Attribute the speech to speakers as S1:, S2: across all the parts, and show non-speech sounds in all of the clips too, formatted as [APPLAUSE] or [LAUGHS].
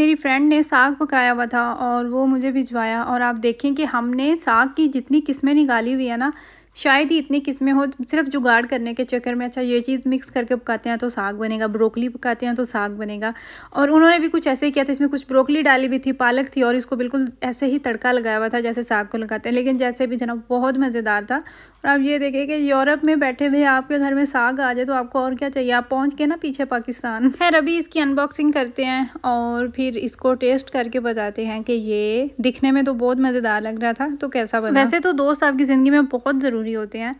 S1: मेरी फ्रेंड ने साग पकाया हुआ था और वो मुझे भिजवाया और आप देखें कि हमने साग की जितनी किस्में निकाली हुई है ना शायद ही इतनी किस्में हो सिर्फ जुगाड़ करने के चक्कर में अच्छा ये चीज़ मिक्स करके पकाते हैं तो साग बनेगा ब्रोकली पकाते हैं तो साग बनेगा और उन्होंने भी कुछ ऐसे ही किया था इसमें कुछ ब्रोकली डाली भी थी पालक थी और इसको बिल्कुल ऐसे ही तड़का लगाया हुआ था जैसे साग को लगाते हैं लेकिन जैसे भी जनाब बहुत मज़ेदार था और आप ये देखें कि यूरोप में बैठे हुए आपके घर में साग आ जाए तो आपको और क्या चाहिए आप पहुँच के ना पीछे पाकिस्तान खैर अभी इसकी अनबॉक्सिंग करते हैं और फिर इसको टेस्ट करके बताते हैं कि ये दिखने में तो बहुत मज़ेदार लग रहा था तो कैसा बना वैसे तो दोस्त आपकी ज़िंदगी में बहुत ज़रूरी ज़रूरी होते हैं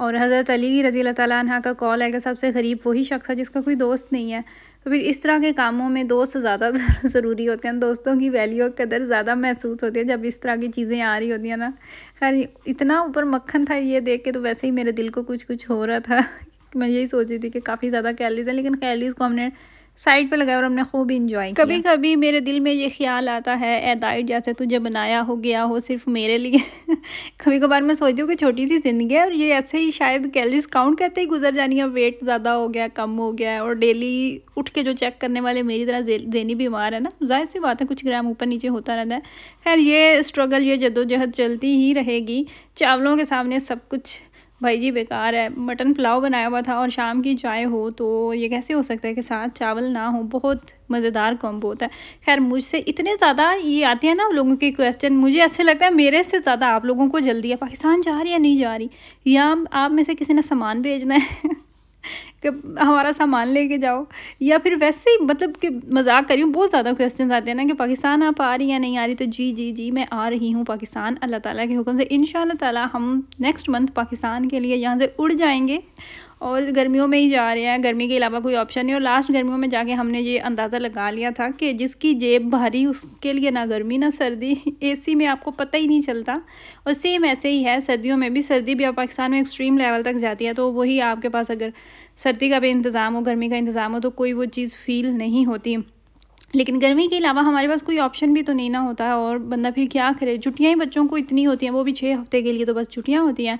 S1: और हज़रत अली रज़ी तह का कॉल है कि सबसे गरीब वही शख्स है जिसका कोई दोस्त नहीं है तो फिर इस तरह के कामों में दोस्त ज़्यादा [LAUGHS] ज़रूरी होते हैं दोस्तों की वैल्यू कदर ज़्यादा महसूस होती है जब इस तरह की चीज़ें आ रही होती हैं ना खैर इतना ऊपर मक्खन था ये देख के तो वैसे ही मेरे दिल को कुछ कुछ हो रहा था [LAUGHS] मैं यही सोच रही थी कि काफ़ी ज़्यादा कैलरीज हैं लेकिन कैलरीज को हमने साइड पे लगाया और हमने खूब इंजॉय कभी किया। कभी मेरे दिल में ये ख्याल आता है ए दाइट जैसे तुझे बनाया हो गया हो सिर्फ मेरे लिए [LAUGHS] कभी कभार मैं सोचती हूँ कि छोटी सी ज़िंदगी है और ये ऐसे ही शायद कैलरीज काउंट करते ही गुजर जानी है वेट ज़्यादा हो गया कम हो गया और डेली उठ के जो चेक करने वाले मेरी तरह जेनी बीमार है ना जाहिर सी बात है कुछ ग्राम ऊपर नीचे होता रहता है खैर ये स्ट्रगल ये जदोजहद चलती ही रहेगी चावलों के सामने सब कुछ भाई जी बेकार है मटन पुलाव बनाया हुआ था और शाम की चाय हो तो ये कैसे हो सकता है कि साथ चावल ना हो बहुत मज़ेदार कॉम्बो होता है खैर मुझसे इतने ज़्यादा ये आते हैं ना लोगों के क्वेश्चन मुझे ऐसे लगता है मेरे से ज़्यादा आप लोगों को जल्दी है पाकिस्तान जा रही या नहीं जा रही या आप में से किसी ने सामान भेजना है [LAUGHS] कि हमारा सामान लेके जाओ या फिर वैसे ही मतलब कि मजाक करी हूँ बहुत ज़्यादा क्वेश्चन आते हैं ना कि पाकिस्तान आप आ रही या नहीं आ रही तो जी जी जी मैं आ रही हूँ पाकिस्तान अल्लाह ताला के हुक्म से इन ताला हम नेक्स्ट मंथ पाकिस्तान के लिए यहाँ से उड़ जाएंगे और गर्मियों में ही जा रहे हैं गर्मी के अलावा कोई ऑप्शन नहीं और लास्ट गर्मियों में जाके हमने ये अंदाज़ा लगा लिया था कि जिसकी जेब भारी उसके लिए ना गर्मी ना सर्दी एसी में आपको पता ही नहीं चलता और सेम ऐसे ही है सर्दियों में भी सर्दी भी पाकिस्तान में एक्सट्रीम लेवल तक जाती है तो वही आपके पास अगर सर्दी का भी इंतज़ाम हो गर्मी का इंतज़ाम हो तो कोई वो चीज़ फील नहीं होती लेकिन गर्मी के अलावा हमारे पास कोई ऑप्शन भी तो नहीं ना होता है और बंदा फिर क्या करे छुट्टियाँ ही बच्चों को इतनी होती हैं वो भी छः हफ्ते के लिए तो बस छुट्टियाँ होती हैं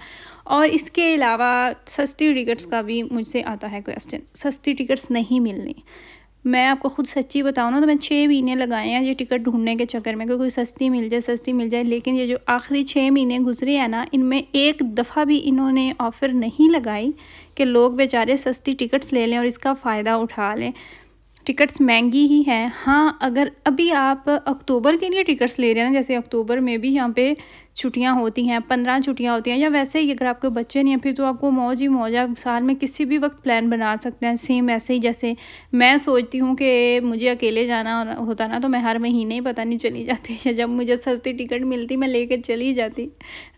S1: और इसके अलावा सस्ती टिकट्स का भी मुझसे आता है क्वेश्चन सस्ती टिकट्स नहीं मिलनी मैं आपको खुद सच्ची बताऊँ ना तो मैं छः महीने लगाए हैं ये टिकट ढूंढने के चक्कर में कोई सस्ती मिल जाए सस्ती मिल जाए लेकिन ये जो आखिरी छः महीने गुजरे हैं ना इनमें एक दफ़ा भी इन्होंने ऑफ़र नहीं लगाई कि लोग बेचारे सस्ती टिकट्स ले लें और इसका फ़ायदा उठा लें टिकट्स महंगी ही हैं हाँ अगर अभी आप अक्टूबर के लिए टिकट्स ले रहे हैं ना जैसे अक्टूबर में भी यहाँ पे छुट्टियाँ होती हैं पंद्रह छुट्टियाँ होती हैं या वैसे ही अगर आपके बच्चे नहीं हैं फिर तो आपको मौज ही मौज आप साल में किसी भी वक्त प्लान बना सकते हैं सेम ऐसे ही जैसे मैं सोचती हूँ कि मुझे अकेले जाना होता ना तो मैं हर महीने ही पता नहीं चली जाती [LAUGHS] या जब मुझे सस्ती टिकट मिलती मैं ले चली जाती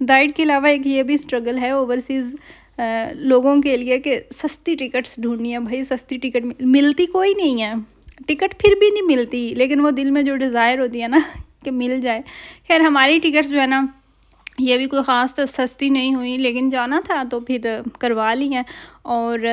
S1: डाइट के अलावा एक ये भी स्ट्रगल है ओवरसीज़ लोगों के लिए कि सस्ती टिकट्स ढूंढनी है भाई सस्ती टिकट मिलती कोई नहीं है टिकट फिर भी नहीं मिलती लेकिन वो दिल में जो डिज़ायर होती है ना [LAUGHS] कि मिल जाए खैर हमारी टिकट्स जो है ना ये भी कोई ख़ास तो सस्ती नहीं हुई लेकिन जाना था तो फिर करवा ली हैं और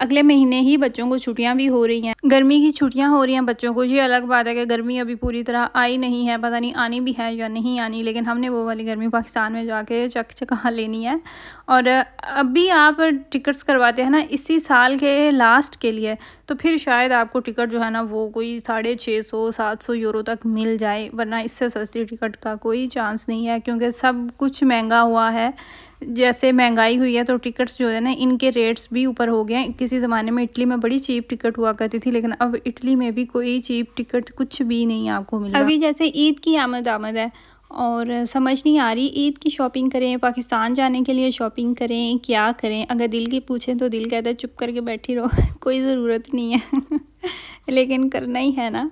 S1: अगले महीने ही बच्चों को छुट्टियाँ भी हो रही हैं गर्मी की छुट्टियाँ हो रही हैं बच्चों को ये अलग बात है कि गर्मी अभी पूरी तरह आई नहीं है पता नहीं आनी भी है या नहीं आनी लेकिन हमने वो वाली गर्मी पाकिस्तान में जाके चक चका [LAUGHS] लेनी है और अभी आप टिकट्स करवाते हैं ना इसी साल के लास्ट के लिए तो फिर शायद आपको टिकट जो है ना वो कोई साढ़े छः सौ सात सौ यूरो तक मिल जाए वरना इससे सस्ती टिकट का कोई चांस नहीं है क्योंकि सब कुछ महंगा हुआ है जैसे महंगाई हुई है तो टिकट्स जो है ना इनके रेट्स भी ऊपर हो गए हैं किसी ज़माने में इटली में बड़ी चीप टिकट हुआ करती थी लेकिन अब इटली में भी कोई चीप टिकट कुछ भी नहीं आपको मिल अभी जैसे ईद की आमद आमद है और समझ नहीं आ रही ईद की शॉपिंग करें पाकिस्तान जाने के लिए शॉपिंग करें क्या करें अगर दिल की पूछें तो दिल कहता है चुप करके बैठी रहो [LAUGHS] कोई ज़रूरत नहीं है [LAUGHS] लेकिन करना ही है ना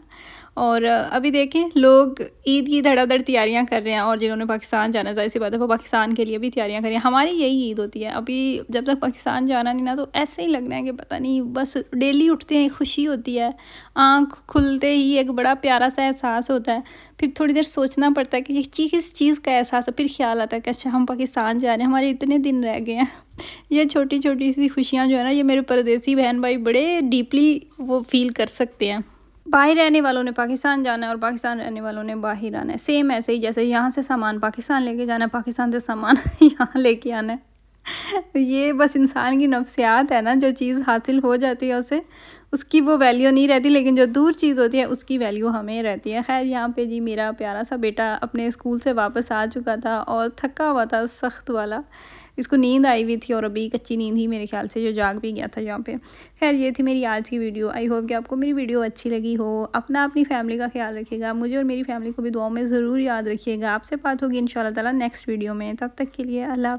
S1: और अभी देखें लोग ईद की धड़ाधड़ तैयारियां कर रहे हैं और जिन्होंने पाकिस्तान जाना जाहिर सी बात है वो पाकिस्तान के लिए भी तैयारियां कर रहे हैं हमारी यही ईद होती है अभी जब तक पाकिस्तान जाना नहीं ना तो ऐसे ही लगना है कि पता नहीं बस डेली उठते हैं खुशी होती है आँख खुलते ही एक बड़ा प्यारा सा एहसास होता है फिर थोड़ी देर सोचना पड़ता है कि किस चीज़ किस चीज़ का एहसास है फिर ख्याल आता है कि अच्छा हम पाकिस्तान जा रहे हैं हमारे इतने दिन रह गए हैं ये छोटी छोटी सी खुशियाँ जो है ना ये मेरे परदेसी बहन भाई बड़े डीपली वो फील कर सकते हैं बाहर रहने वालों ने पाकिस्तान जाना है और पाकिस्तान रहने वालों ने बाहर आना है सेम ऐसे ही जैसे यहाँ से सामान पाकिस्तान लेके जाना है पाकिस्तान से सामान [LAUGHS] यहाँ लेके आना है तो ये बस इंसान की नफसियात है ना जो चीज़ हासिल हो जाती है उसे उसकी वो वैल्यू नहीं रहती लेकिन जो दूर चीज़ होती है उसकी वैल्यू हमें रहती है खैर यहाँ पे जी मेरा प्यारा सा बेटा अपने स्कूल से वापस आ चुका था और थका हुआ था सख्त वाला इसको नींद आई हुई थी और अभी कच्ची नींद ही मेरे ख्याल से जो जाग भी गया था यहाँ पे खैर ये थी मेरी आज की वीडियो आई होप कि आपको मेरी वीडियो अच्छी लगी हो अपना अपनी फैमिली का ख्याल रखिएगा मुझे और मेरी फैमिली को भी दुआ में ज़रूर याद रखिएगा आपसे बात होगी इन शाला नेक्स्ट वीडियो में तब तक के लिए अल्लाह